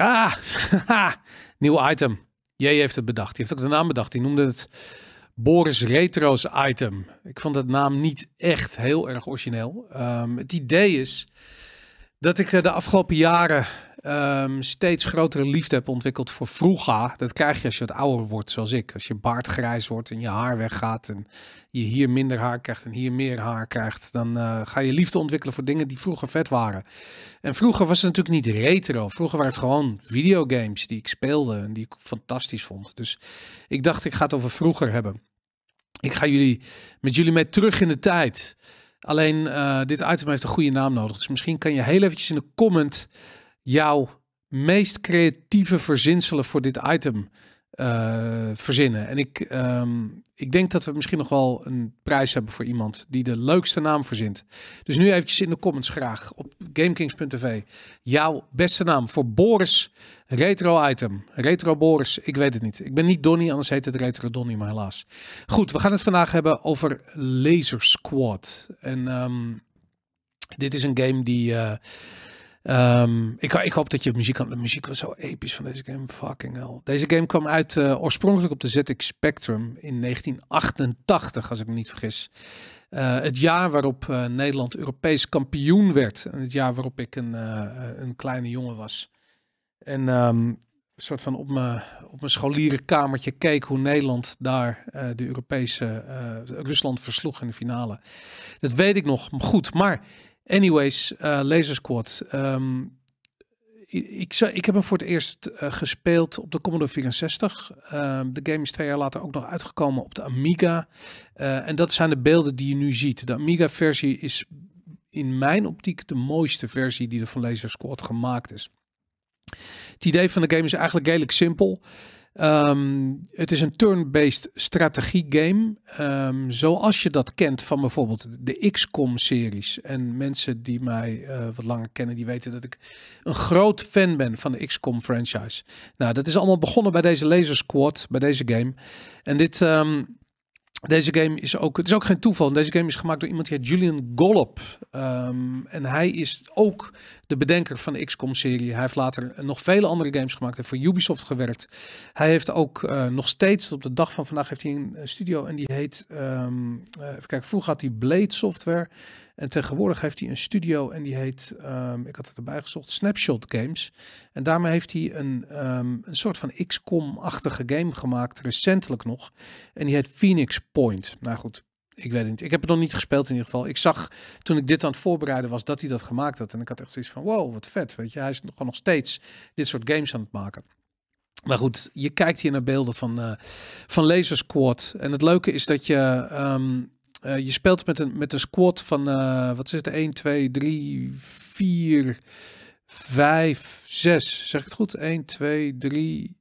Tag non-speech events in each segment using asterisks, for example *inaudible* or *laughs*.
Ah, *laughs* nieuw item. Jij heeft het bedacht. Die heeft ook de naam bedacht. Die noemde het Boris Retro's item. Ik vond het naam niet echt heel erg origineel. Ehm, het idee is dat ik eh, de afgelopen jaren Ehm, steeds grotere liefde heb ontwikkeld voor vroeger. Dat krijg je als je wat ouder wordt, zoals ik. Als je baard grijs wordt en je haar weggaat en je hier minder haar krijgt en hier meer haar krijgt, dan eh, ga je liefde ontwikkelen voor dingen die vroeger vet waren. En vroeger was het natuurlijk niet retro. Vroeger waren het gewoon videogames die ik speelde en die ik fantastisch vond. Dus ik dacht, ik ga het over vroeger hebben. Ik ga jullie met jullie mee terug in de tijd. Alleen eh, dit item heeft een goede naam nodig. Dus misschien kan je heel eventjes in de comment jouw meest creatieve verzinselen voor dit item eh, verzinnen. En ik, ehm, ik denk dat we misschien nog wel een prijs hebben voor iemand die de leukste naam verzint. Dus nu eventjes in de comments graag op gamekings.tv jouw beste naam voor Boris Retro Item. Retro Boris, ik weet het niet. Ik ben niet Donny, anders heet het Retro Donny, maar helaas. Goed, we gaan het vandaag hebben over Laser Squad. En ehm, dit is een game die... Eh, Ehm, ik, ik, hoop dat je muziek kan. De muziek was zo episch van deze game. Fucking hell. Deze game kwam uit eh, oorspronkelijk op de ZX Spectrum in 1988, als ik me niet vergis. Eh, het jaar waarop eh, Nederland Europees kampioen werd. En het jaar waarop ik een, een kleine jongen was. En um, soort van op mijn, op mijn scholierenkamertje keek hoe Nederland daar de Europese Rusland versloeg in de finale. Dat weet ik nog goed. Maar Anyways, eh, Laser Squad. Ehm, ik, ik, heb hem voor het eerst eh, gespeeld op de Commodore 64. Ehm, de game is twee jaar later ook nog uitgekomen op de Amiga. Eh, en dat zijn de beelden die je nu ziet. De Amiga-versie is in mijn optiek de mooiste versie die er van Laser Squad gemaakt is. Het idee van de game is eigenlijk redelijk simpel. Ehm, het is een turn-based strategie game. Ehm, zoals je dat kent van bijvoorbeeld de XCOM-series. En mensen die mij eh, wat langer kennen, die weten dat ik een groot fan ben van de XCOM-franchise. Nou, dat is allemaal begonnen bij deze Laser Squad, bij deze game. En dit... Ehm, deze game is ook, het is ook geen toeval. Deze game is gemaakt door iemand die heet Julian Gollop. Ehm, en hij is ook de bedenker van de XCOM-serie. Hij heeft later nog vele andere games gemaakt. Hij heeft voor Ubisoft gewerkt. Hij heeft ook eh, nog steeds, op de dag van vandaag, heeft hij een eh, studio en die heet, um, even kijken, vroeger had hij Blade Software. En tegenwoordig heeft hij een studio en die heet, ehm, ik had het erbij gezocht, Snapshot Games. En daarmee heeft hij een, ehm, een soort van XCOM-achtige game gemaakt, recentelijk nog. En die heet Phoenix Point. Nou goed, ik weet het niet. Ik heb het nog niet gespeeld in ieder geval. Ik zag toen ik dit aan het voorbereiden was dat hij dat gemaakt had. En ik had echt zoiets van, wow, wat vet. Weet je, hij is gewoon nog steeds dit soort games aan het maken. Maar goed, je kijkt hier naar beelden van, uh, van Laser Squad. En het leuke is dat je... Ehm, uh, je speelt met een, met een squad van, uh, wat is het, 1, 2, 3, 4, 5, 6. Zeg ik het goed? 1, 2, 3,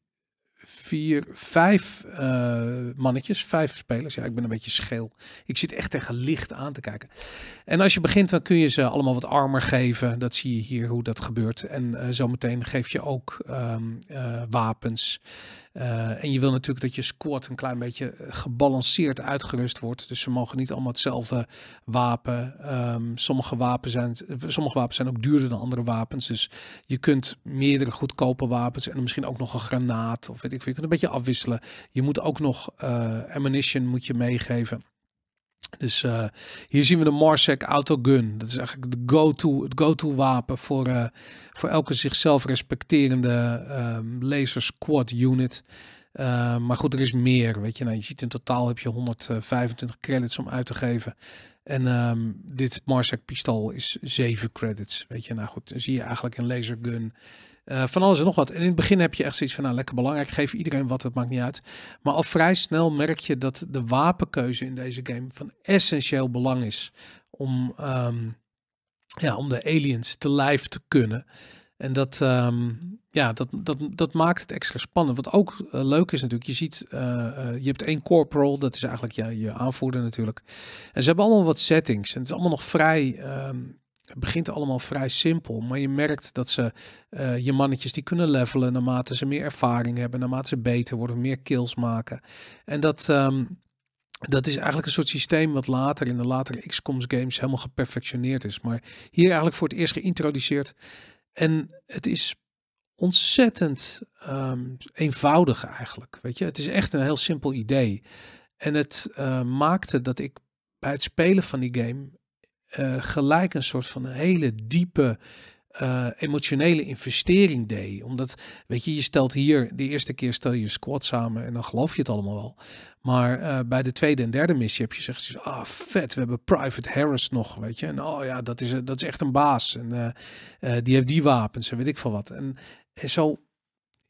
vier, vijf eh, mannetjes, vijf spelers. Ja, ik ben een beetje scheel. Ik zit echt tegen licht aan te kijken. En als je begint, dan kun je ze allemaal wat armer geven. Dat zie je hier hoe dat gebeurt. En eh, zometeen geef je ook ehm, eh, wapens. en je wil natuurlijk dat je squad een klein beetje gebalanceerd uitgerust wordt. Dus ze mogen niet allemaal hetzelfde wapen. Ehm, sommige, wapen zijn, sommige wapens zijn ook duurder dan andere wapens. Dus je kunt meerdere goedkope wapens en misschien ook nog een granaat of weet ik ik Je kunt een beetje afwisselen. Je moet ook nog eh, ammunition moet je meegeven. Dus eh, hier zien we de Marsec gun Dat is eigenlijk de go-to, het go-to wapen voor, eh, voor elke zichzelf respecterende ehm, laser squad unit. maar goed, er is meer. Weet je, nou, je ziet in totaal heb je 125 credits om uit te geven. En ehm, dit Marsec pistool is 7 credits. Weet je, nou goed, dan zie je eigenlijk een lasergun eh, van alles en nog wat. En in het begin heb je echt zoiets van, nou lekker belangrijk, geef iedereen wat, het maakt niet uit. Maar al vrij snel merk je dat de wapenkeuze in deze game van essentieel belang is om, ehm, ja, om de aliens te lijf te kunnen. En dat, ehm, ja, dat, dat, dat maakt het extra spannend. Wat ook eh, leuk is natuurlijk, je ziet, eh, je hebt één corporal, dat is eigenlijk ja, je aanvoerder natuurlijk. En ze hebben allemaal wat settings. En het is allemaal nog vrij ehm, het begint allemaal vrij simpel, maar je merkt dat ze eh, je mannetjes die kunnen levelen naarmate ze meer ervaring hebben, naarmate ze beter worden, meer kills maken. En dat, ehm, dat is eigenlijk een soort systeem wat later in de latere XCOM's games helemaal geperfectioneerd is, maar hier eigenlijk voor het eerst geïntroduceerd. En het is ontzettend ehm, eenvoudig eigenlijk, weet je. Het is echt een heel simpel idee. En het eh, maakte dat ik bij het spelen van die game eh, gelijk een soort van hele diepe eh, emotionele investering deed. Omdat, weet je, je stelt hier, de eerste keer stel je je squad samen en dan geloof je het allemaal wel. Maar eh, bij de tweede en derde missie heb je gezegd, ah oh, vet, we hebben Private Harris nog, weet je. En oh ja, dat is, dat is echt een baas. En die heeft die wapens en weet ik veel wat. En, en zo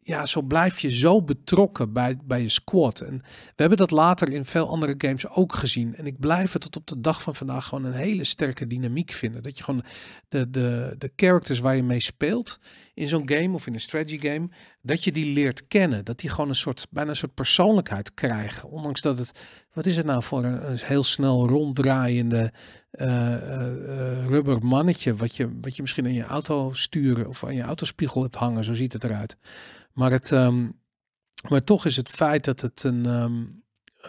ja, zo blijf je zo betrokken bij, bij je squad. En we hebben dat later in veel andere games ook gezien. En ik blijf het tot op de dag van vandaag gewoon een hele sterke dynamiek vinden. Dat je gewoon de, de, de characters waar je mee speelt in zo'n game of in een strategy game, dat je die leert kennen. Dat die gewoon een soort, bijna een soort persoonlijkheid krijgen. Ondanks dat het, wat is het nou voor een, heel snel ronddraaiende eh, eh, eh, rubber mannetje, wat je, wat je misschien in je auto sturen of aan je autospiegel hebt hangen, zo ziet het eruit. Maar, het, ehm, maar toch is het feit dat het een. Ehm,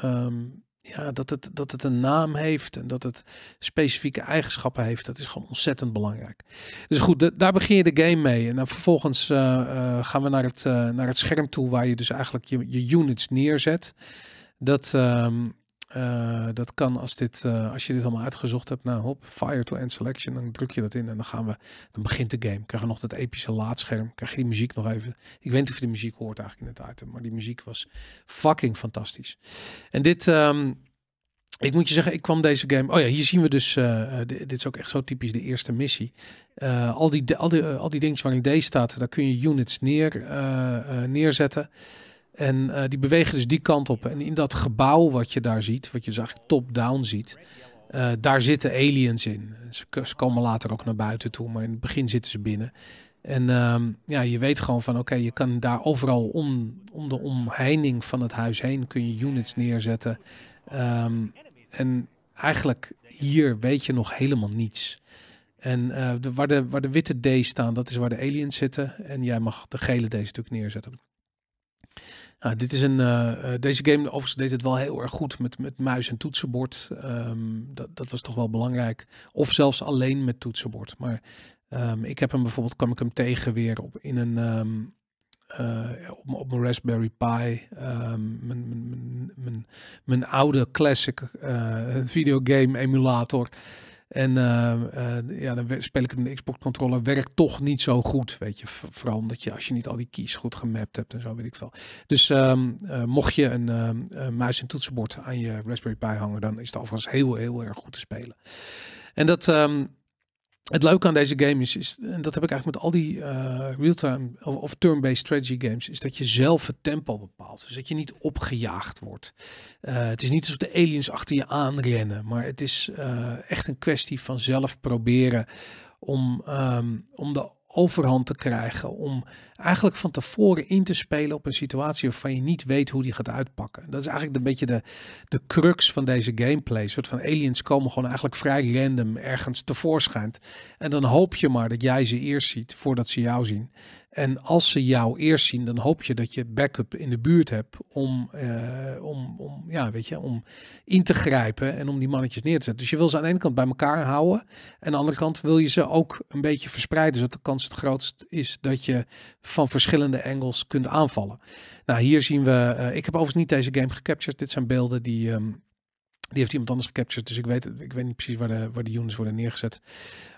ehm, ja, dat het, dat het een naam heeft en dat het specifieke eigenschappen heeft, dat is gewoon ontzettend belangrijk. Dus goed, daar begin je de game mee. En dan vervolgens eh, eh, gaan we naar het, eh, naar het scherm toe waar je dus eigenlijk je, je units neerzet. Dat, um, uh, dat kan als, dit, eh, als je dit allemaal uitgezocht hebt. Nou, hop, fire to end selection. Dan druk je dat in en dan gaan we. Dan begint de game. Krijgen we nog dat epische laadscherm. Krijg je die muziek nog even. Ik weet niet of je de muziek hoort eigenlijk in het item. Maar die muziek was fucking fantastisch. En dit. Ehm, ik moet je zeggen, ik kwam deze game. Oh ja, hier zien we dus. Eh, dit is ook echt zo typisch de eerste missie. al die, al die, al die dingetjes waarin D staat, daar kun je units neer, neerzetten. En eh, die bewegen dus die kant op. En in dat gebouw wat je daar ziet, wat je dus eigenlijk top-down ziet, eh, daar zitten aliens in. Ze, komen later ook naar buiten toe, maar in het begin zitten ze binnen. En ehm, ja, je weet gewoon van oké, je kan daar overal om, de omheining van het huis heen kun je units neerzetten. Ehm, en eigenlijk hier weet je nog helemaal niets. En eh, waar, de, waar de witte D's staan, dat is waar de aliens zitten. En jij mag de gele D's natuurlijk neerzetten. Nou, dit is een, eh, eh, deze game overigens deed het wel heel erg goed met, met muis en toetsenbord. Ehm, dat, dat was toch wel belangrijk. Of zelfs alleen met toetsenbord. Maar ehm, ik heb hem bijvoorbeeld, kwam ik hem tegen weer op, in een, ehm, eh, op, op mijn Raspberry Pi. Mijn, oude classic videogame emulator. En eh, eh, ja, dan speel ik hem de Xbox controller. Werkt toch niet zo goed, weet je. Vooral omdat je, als je niet al die keys goed gemapt hebt en zo, weet ik veel. Dus ehm, eh, mocht je ehm, een muis en toetsenbord aan je Raspberry Pi hangen, dan is het overigens heel, heel erg goed te spelen. En dat... Ehm, het leuke aan deze game is, en dat heb ik eigenlijk met al die uh, real-time of, turn-based strategy games, is dat je zelf het tempo bepaalt. Dus dat je niet opgejaagd wordt. Eh, het is niet alsof de aliens achter je aanrennen, maar het is eh, echt een kwestie van zelf proberen om, ehm, om de overhand te krijgen, om eigenlijk van tevoren in te spelen op een situatie waarvan je niet weet hoe die gaat uitpakken. Dat is eigenlijk een beetje de, de crux van deze gameplay. Een soort van aliens komen gewoon eigenlijk vrij random ergens tevoorschijn. En dan hoop je maar dat jij ze eerst ziet voordat ze jou zien. En als ze jou eerst zien, dan hoop je dat je backup in de buurt hebt om, eh, om, om, ja, weet je, om in te grijpen en om die mannetjes neer te zetten. Dus je wil ze aan de ene kant bij elkaar houden. En aan de andere kant wil je ze ook een beetje verspreiden, zodat de kans het grootst is dat je van verschillende angles kunt aanvallen. Nou, hier zien we, eh, ik heb overigens niet deze game gecaptured. Dit zijn beelden die, ehm, die heeft iemand anders gecaptured. Dus ik weet, ik weet niet precies waar de, waar de units worden neergezet.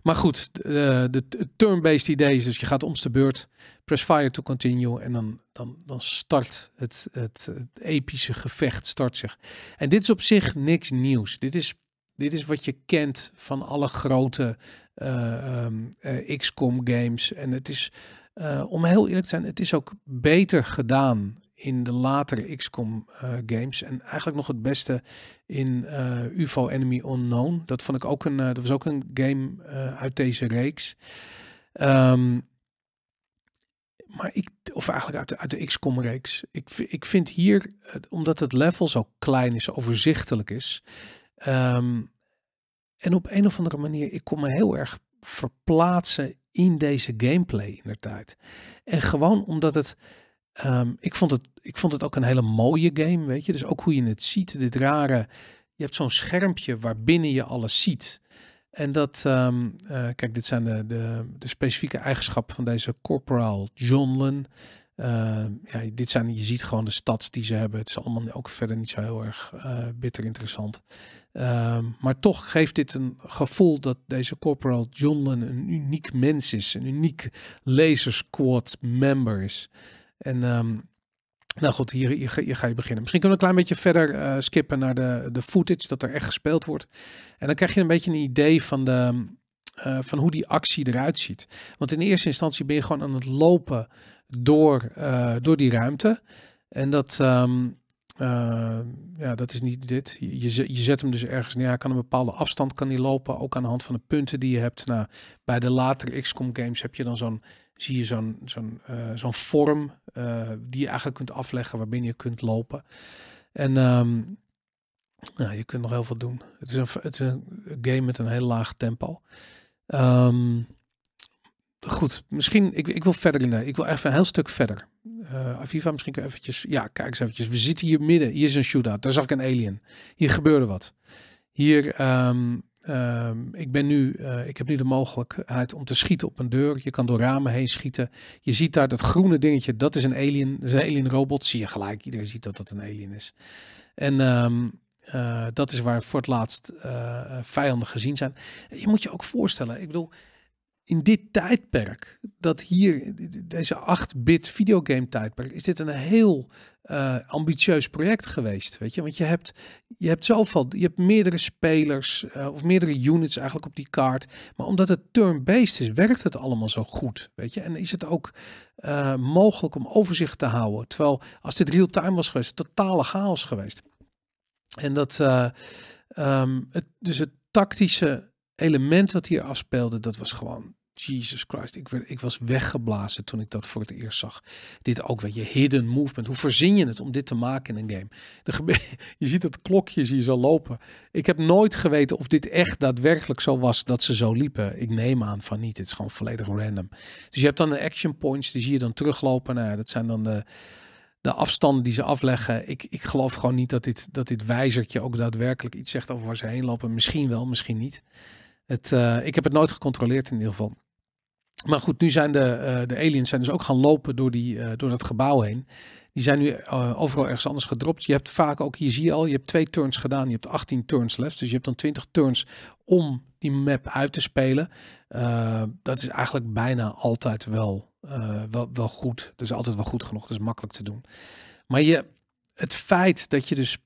Maar goed, de eh, turn-based idee is dus je gaat om de beurt. Press fire to continue. En dan, dan, dan start het, het, epische gevecht start zich. En dit is op zich niks nieuws. Dit is dit is wat je kent van alle grote uh, eh, um, ehm, XCOM games. En het is eh, om heel eerlijk te zijn, het is ook beter gedaan in de latere XCOM eh, games. En eigenlijk nog het beste in eh, UFO Enemy Unknown. Dat vond ik ook een, dat was ook een game uit deze reeks. Ehm, maar ik, of eigenlijk uit de, uit de XCOM reeks. Ik, ik vind hier, omdat het level zo klein is, overzichtelijk is. Ehm, en op een of andere manier, ik kon me heel erg verplaatsen in deze gameplay in de tijd. En gewoon omdat het. Ehm, ik, vond het, ik vond het ook een hele mooie game, weet je. Dus ook hoe je het ziet, dit rare. Je hebt zo'n schermpje waarbinnen je alles ziet. En dat, ehm, eh, kijk, dit zijn de, de, de specifieke eigenschappen van deze corporal Johnlin Ehm, ja, dit zijn, je ziet gewoon de stads die ze hebben. Het is allemaal ook verder niet zo heel erg uh, bitter interessant. Ehm, maar toch geeft dit een gevoel dat deze Corporal Johnlin een uniek mens is. Een uniek Laser Squad member is. En ehm, nou goed, hier, ga je beginnen. Misschien kunnen we een klein beetje verder eh, skippen naar de, de footage dat er echt gespeeld wordt. En dan krijg je een beetje een idee van, de, eh, van hoe die actie eruit ziet. Want in eerste instantie ben je gewoon aan het lopen door, eh, door die ruimte. En dat, ehm, eh, ja, dat is niet dit. Je, je zet hem dus ergens neer. Hij kan een bepaalde afstand kan hij lopen. Ook aan de hand van de punten die je hebt. Nou, bij de latere XCOM games heb je dan zo'n zie je zo'n zo'n eh, zo'n vorm die je eigenlijk kunt afleggen waarbinnen je kunt lopen. En um, nou, je kunt nog heel veel doen. Het is, een, het is een game met een heel laag tempo. Ehm, goed, misschien, ik, ik wil verder in. Ik wil even een heel stuk verder. Uh, Aviva, misschien kun je eventjes, ja, kijk eens eventjes. We zitten hier midden. Hier is een shootout. Daar zag ik een alien. Hier gebeurde wat. Hier, ehm, ehm, ik ben nu, eh, ik heb nu de mogelijkheid om te schieten op een deur. Je kan door ramen heen schieten. Je ziet daar dat groene dingetje. Dat is een alien. Dat is een alien robot. Zie je gelijk. Iedereen ziet dat dat een alien is. En ehm, eh, dat is waar voor het laatst vijanden gezien zijn. Je moet je ook voorstellen. Ik bedoel, in dit tijdperk, dat hier, deze 8-bit videogame tijdperk, is dit een heel eh, ambitieus project geweest. Weet je, want je hebt, je hebt zoveel, je hebt meerdere spelers eh, of meerdere units eigenlijk op die kaart. Maar omdat het turn-based is, werkt het allemaal zo goed. Weet je, en is het ook eh, mogelijk om overzicht te houden. Terwijl als dit real-time was geweest, totale chaos geweest. En dat, ehm, het, dus het tactische element dat hier afspeelde, dat was gewoon Jesus Christ, ik, werd, ik was weggeblazen toen ik dat voor het eerst zag. Dit ook, weet je, hidden movement. Hoe verzin je het om dit te maken in een game? De *laughs* je ziet het klokje zie je zo lopen. Ik heb nooit geweten of dit echt daadwerkelijk zo was dat ze zo liepen. Ik neem aan van niet. Het is gewoon volledig random. Dus je hebt dan de action points, die zie je dan teruglopen. Nou, dat zijn dan de de afstanden die ze afleggen. Ik, ik geloof gewoon niet dat dit, dat dit wijzertje ook daadwerkelijk iets zegt over waar ze heen lopen. Misschien wel, misschien niet. Het, eh, ik heb het nooit gecontroleerd in ieder geval. Maar goed, nu zijn de, eh, de aliens zijn dus ook gaan lopen door, die, eh, door dat gebouw heen. Die zijn nu overal ergens anders gedropt. Je hebt vaak ook, hier zie je al, je hebt twee turns gedaan. Je hebt 18 turns left. Dus je hebt dan 20 turns om die map uit te spelen. dat is eigenlijk bijna altijd wel eh, wel, wel goed. Dat is altijd wel goed genoeg. Dat is makkelijk te doen. Maar je, het feit dat je dus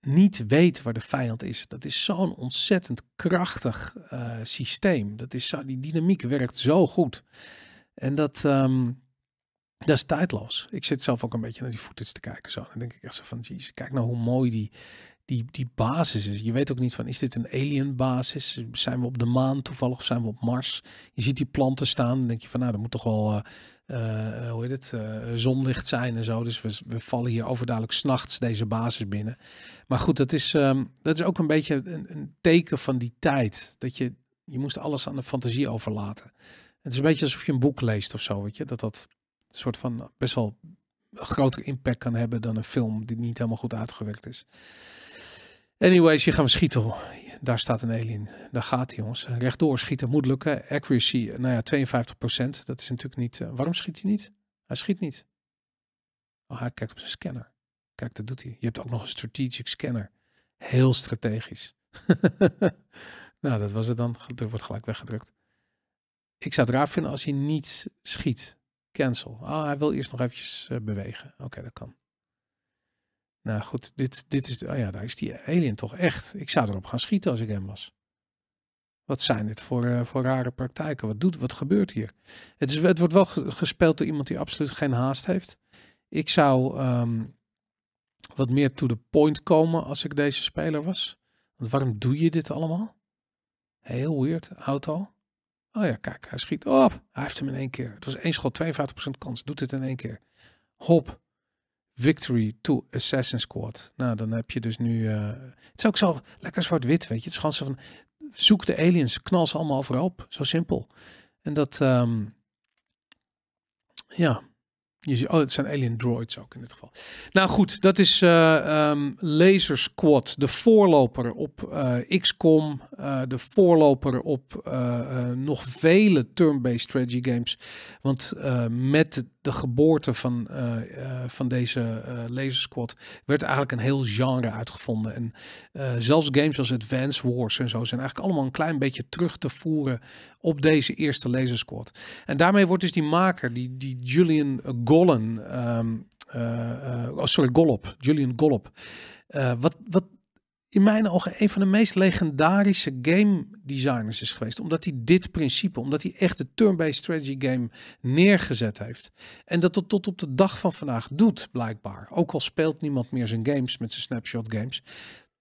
niet weet waar de vijand is, dat is zo'n ontzettend krachtig eh, systeem. Dat is zo, die dynamiek werkt zo goed. En dat, ehm, dat is tijdloos. Ik zit zelf ook een beetje naar die footage te kijken zo. En dan denk ik echt zo van, jezus, kijk nou hoe mooi die, die, die basis is. Je weet ook niet van, is dit een alien basis? Zijn we op de maan toevallig of zijn we op Mars? Je ziet die planten staan dan denk je van, nou, dat moet toch wel, eh, eh, hoe heet het, eh, zonlicht zijn en zo. Dus we, we vallen hier overduidelijk s'nachts deze basis binnen. Maar goed, dat is, ehm, dat is ook een beetje een, een, teken van die tijd. Dat je, je moest alles aan de fantasie overlaten. Het is een beetje alsof je een boek leest of zo, weet je. Dat dat een soort van best wel groter grotere impact kan hebben dan een film die niet helemaal goed uitgewerkt is. Anyways, hier gaan we schieten. Daar staat een alien. Daar gaat hij jongens. Eh, rechtdoor schieten moet lukken. Accuracy, eh, nou ja, 52%. Dat is natuurlijk niet... Eh, waarom schiet hij niet? Hij schiet niet. Oh, hij kijkt op zijn scanner. Kijk, dat doet hij. Je hebt ook nog een strategic scanner. Heel strategisch. *laughs* nou, dat was het dan. Er wordt gelijk weggedrukt. Ik zou het raar vinden als hij niet schiet. Cancel. oh, hij wil eerst nog eventjes bewegen. Oké, dat kan. Nou goed, dit, dit is, oh ja, daar is die alien toch echt. Ik zou erop gaan schieten als ik hem was. Wat zijn dit voor, eh, voor rare praktijken? Wat, doet, wat gebeurt hier? Het, is, het wordt wel gespeeld door iemand die absoluut geen haast heeft. Ik zou ehm, wat meer to the point komen als ik deze speler was. Want waarom doe je dit allemaal? Heel weird, auto. Oh ja, kijk, hij schiet op. Hij heeft hem in één keer. Het was één schot, 52% kans. Doet het in één keer. Hop. Victory to Assassin's Squad. Nou, dan heb je dus nu... Eh, het is ook zo lekker zwart-wit, weet je. Het is gewoon zo van, zoek de aliens, knal ze allemaal overal Zo simpel. En dat... Um, ja, oh, het zijn alien droids ook in dit geval. Nou goed, dat is uh, um, Laser Squad, de voorloper op eh, XCOM, de voorloper op nog vele turn-based strategy games. Want met de geboorte van, eh, eh, van deze eh, laser lasersquad werd eigenlijk een heel genre uitgevonden. En zelfs games als Advance Wars en zo zijn eigenlijk allemaal een klein beetje terug te voeren op deze eerste lasersquad. En daarmee wordt dus die maker, die, die Julian Gollen, um, ehm, oh sorry, Gollop Julian Golop, wat, wat in mijn ogen een van de meest legendarische game designers is geweest. Omdat hij dit principe, omdat hij echt de turn-based strategy game neergezet heeft. En dat het tot op de dag van vandaag doet, blijkbaar. Ook al speelt niemand meer zijn games met zijn snapshot games.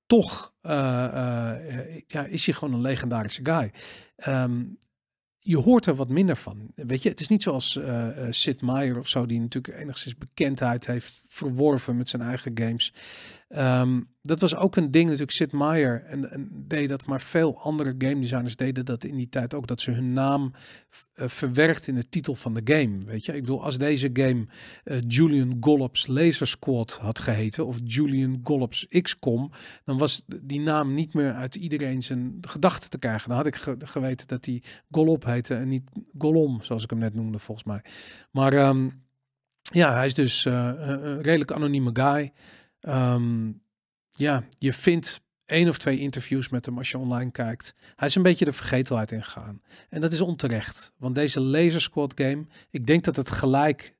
Toch eh, eh, ja, is hij gewoon een legendarische guy. Ehm, je hoort er wat minder van. Weet je, het is niet zoals uh, Sid Meier of zo, die natuurlijk enigszins bekendheid heeft verworven met zijn eigen games. Ehm, dat was ook een ding natuurlijk. Sid Meier en, en, deed dat, maar veel andere game designers deden dat in die tijd ook. Dat ze hun naam eh, verwerkt in de titel van de game. Weet je, ik bedoel, als deze game eh, Julian Gollops Laser Squad had geheten of Julian Gollops XCOM, dan was die naam niet meer uit iedereen zijn gedachten te krijgen. Dan had ik geweten dat die Gollop heette en niet Golom, zoals ik hem net noemde, volgens mij. Maar ehm, ja, hij is dus eh, een redelijk anonieme guy. Ehm, ja, je vindt één of twee interviews met hem als je online kijkt. Hij is een beetje de vergetelheid ingegaan. En dat is onterecht. Want deze Laser Squad game, ik denk dat het gelijk...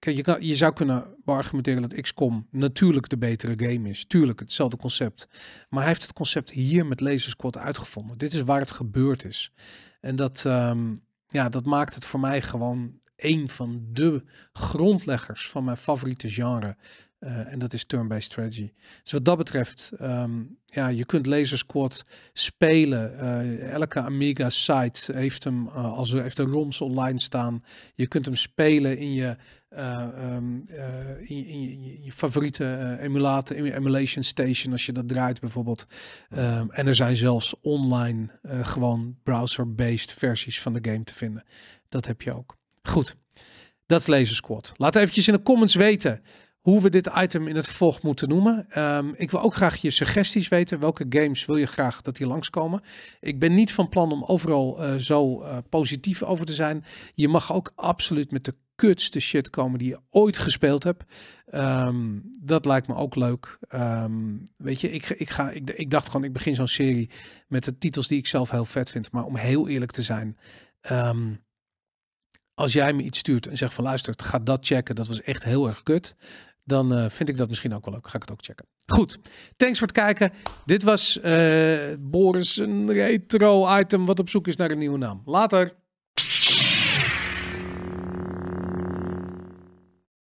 je, kan, je zou kunnen argumenteren dat XCOM natuurlijk de betere game is. Tuurlijk, hetzelfde concept. Maar hij heeft het concept hier met Laser Squad uitgevonden. Dit is waar het gebeurd is. En dat, ehm, ja, dat maakt het voor mij gewoon een van de grondleggers van mijn favoriete genre. Eh, en dat is turn-based strategy. Dus wat dat betreft, ehm, ja, je kunt Laser Squad spelen. Eh, elke Amiga site heeft hem uh, als heeft de ROMs online staan. Je kunt hem spelen in je, um, in, je, in je, favoriete emulator, emulation station als je dat draait bijvoorbeeld. Ehm, en er zijn zelfs online gewoon browser-based versies van de game te vinden. Dat heb je ook. Goed. Dat is Laser Squad. Laat eventjes in de comments weten hoe we dit item in het volg moeten noemen. Ehm, ik wil ook graag je suggesties weten. Welke games wil je graag dat die langskomen? Ik ben niet van plan om overal eh, zo eh, positief over te zijn. Je mag ook absoluut met de kutste shit komen die je ooit gespeeld hebt. Ehm, dat lijkt me ook leuk. Ehm, weet je, ik, ik, ga, ik, ik dacht gewoon, ik begin zo'n serie met de titels die ik zelf heel vet vind. Maar om heel eerlijk te zijn als jij me iets stuurt en zegt van luister, ga dat checken, dat was echt heel erg kut dan eh, vind ik dat misschien ook wel leuk. Ga ik het ook checken. Goed, thanks voor het kijken. Dit was eh, Boris, een retro item wat op zoek is naar een nieuwe naam. Later!